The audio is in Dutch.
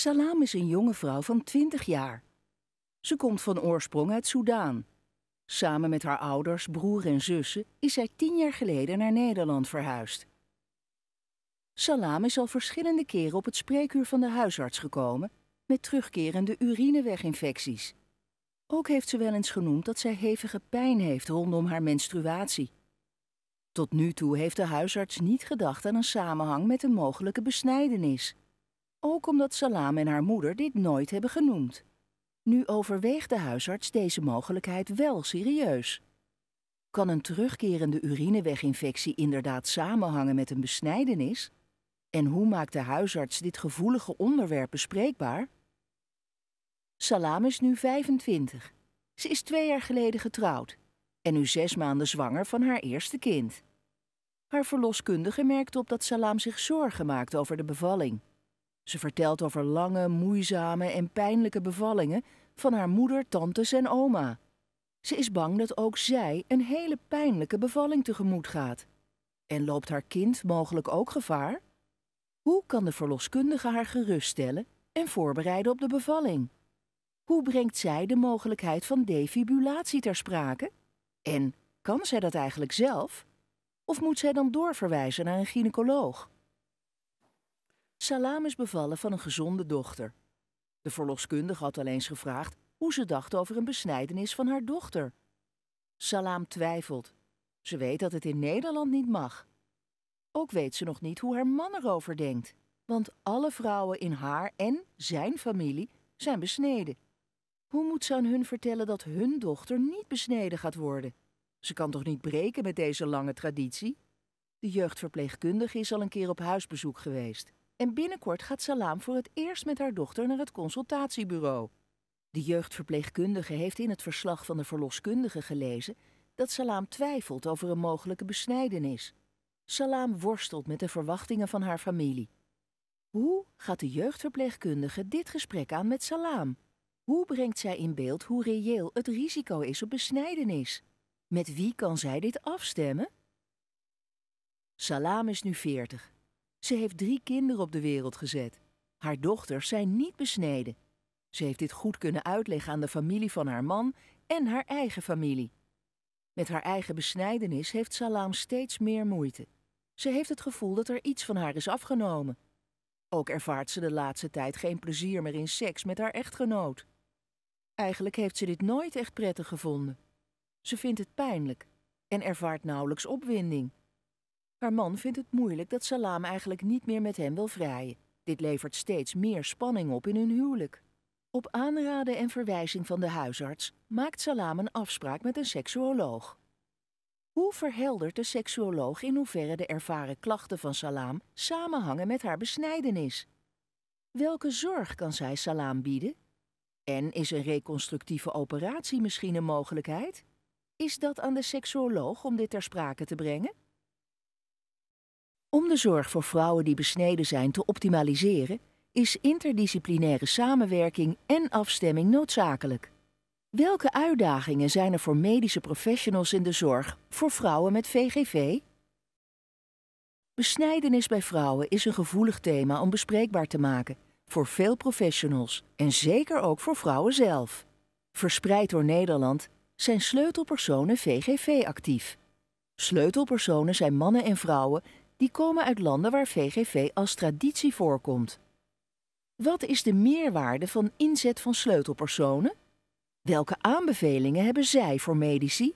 Salam is een jonge vrouw van 20 jaar. Ze komt van oorsprong uit Soudaan. Samen met haar ouders, broer en zussen is zij tien jaar geleden naar Nederland verhuisd. Salam is al verschillende keren op het spreekuur van de huisarts gekomen met terugkerende urineweginfecties. Ook heeft ze wel eens genoemd dat zij hevige pijn heeft rondom haar menstruatie. Tot nu toe heeft de huisarts niet gedacht aan een samenhang met een mogelijke besnijdenis. Ook omdat Salam en haar moeder dit nooit hebben genoemd. Nu overweegt de huisarts deze mogelijkheid wel serieus. Kan een terugkerende urineweginfectie inderdaad samenhangen met een besnijdenis? En hoe maakt de huisarts dit gevoelige onderwerp bespreekbaar? Salam is nu 25. Ze is twee jaar geleden getrouwd en nu zes maanden zwanger van haar eerste kind. Haar verloskundige merkt op dat Salam zich zorgen maakt over de bevalling ze vertelt over lange, moeizame en pijnlijke bevallingen van haar moeder, tantes en oma. Ze is bang dat ook zij een hele pijnlijke bevalling tegemoet gaat. En loopt haar kind mogelijk ook gevaar? Hoe kan de verloskundige haar geruststellen en voorbereiden op de bevalling? Hoe brengt zij de mogelijkheid van defibrillatie ter sprake? En kan zij dat eigenlijk zelf? Of moet zij dan doorverwijzen naar een gynaecoloog? Salam is bevallen van een gezonde dochter. De verloskundige had al eens gevraagd hoe ze dacht over een besnijdenis van haar dochter. Salam twijfelt. Ze weet dat het in Nederland niet mag. Ook weet ze nog niet hoe haar man erover denkt, want alle vrouwen in haar en zijn familie zijn besneden. Hoe moet ze aan hun vertellen dat hun dochter niet besneden gaat worden? Ze kan toch niet breken met deze lange traditie? De jeugdverpleegkundige is al een keer op huisbezoek geweest. En binnenkort gaat Salaam voor het eerst met haar dochter naar het consultatiebureau. De jeugdverpleegkundige heeft in het verslag van de verloskundige gelezen dat Salaam twijfelt over een mogelijke besnijdenis. Salaam worstelt met de verwachtingen van haar familie. Hoe gaat de jeugdverpleegkundige dit gesprek aan met Salaam? Hoe brengt zij in beeld hoe reëel het risico is op besnijdenis? Met wie kan zij dit afstemmen? Salaam is nu 40 ze heeft drie kinderen op de wereld gezet. Haar dochters zijn niet besneden. Ze heeft dit goed kunnen uitleggen aan de familie van haar man en haar eigen familie. Met haar eigen besnijdenis heeft Salam steeds meer moeite. Ze heeft het gevoel dat er iets van haar is afgenomen. Ook ervaart ze de laatste tijd geen plezier meer in seks met haar echtgenoot. Eigenlijk heeft ze dit nooit echt prettig gevonden. Ze vindt het pijnlijk en ervaart nauwelijks opwinding. Haar man vindt het moeilijk dat Salam eigenlijk niet meer met hem wil vrijen. Dit levert steeds meer spanning op in hun huwelijk. Op aanraden en verwijzing van de huisarts maakt Salam een afspraak met een seksuoloog. Hoe verheldert de seksuoloog in hoeverre de ervaren klachten van Salam samenhangen met haar besnijdenis? Welke zorg kan zij Salam bieden? En is een reconstructieve operatie misschien een mogelijkheid? Is dat aan de seksuoloog om dit ter sprake te brengen? Om de zorg voor vrouwen die besneden zijn te optimaliseren, is interdisciplinaire samenwerking en afstemming noodzakelijk. Welke uitdagingen zijn er voor medische professionals in de zorg voor vrouwen met VGV? Besnijdenis bij vrouwen is een gevoelig thema om bespreekbaar te maken voor veel professionals en zeker ook voor vrouwen zelf. Verspreid door Nederland zijn sleutelpersonen VGV actief. Sleutelpersonen zijn mannen en vrouwen die komen uit landen waar VGV als traditie voorkomt. Wat is de meerwaarde van inzet van sleutelpersonen? Welke aanbevelingen hebben zij voor medici?